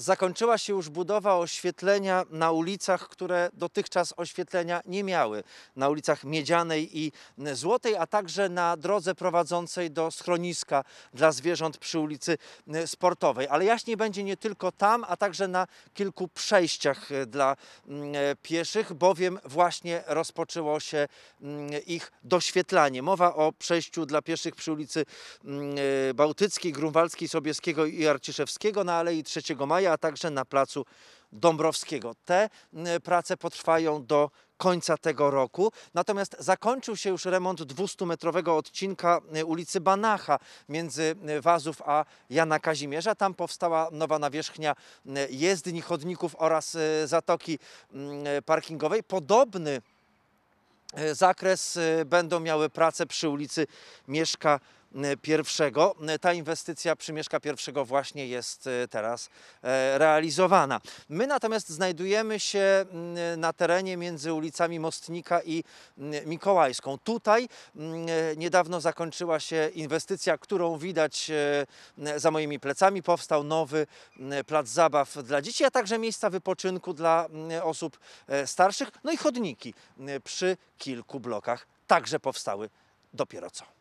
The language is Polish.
zakończyła się już budowa oświetlenia na ulicach, które dotychczas oświetlenia nie miały. Na ulicach Miedzianej i Złotej, a także na drodze prowadzącej do schroniska dla zwierząt przy ulicy e, Sportowej. Ale jaśniej będzie nie tylko tam, a także na kilku przejściach e, dla mm, e, pieszych, bowiem właśnie rozpoczęło się mm, ich doświetlanie. Mowa o przejściu dla pieszych przy ulicy mm, Bałtyckiej, Grunwaldzkiej, Sobieskiego i Arciszewskiego na Alei 3 Maja a także na placu Dąbrowskiego. Te prace potrwają do końca tego roku. Natomiast zakończył się już remont 200-metrowego odcinka e, ulicy Banacha między e, Wazów a Jana Kazimierza. Tam powstała nowa nawierzchnia e, jezdni, chodników oraz zatoki parkingowej. Podobny zakres będą miały prace przy ulicy Mieszka pierwszego. Ta inwestycja Przymieszka pierwszego właśnie jest e, teraz e, realizowana. My natomiast znajdujemy się mm, na terenie między ulicami Mostnika i mm, Mikołajską. Tutaj mm, niedawno zakończyła się inwestycja, którą widać e, za moimi plecami. Powstał nowy plac zabaw dla dzieci, a także miejsca wypoczynku dla osób starszych, no i chodniki przy kilku blokach także powstały dopiero co.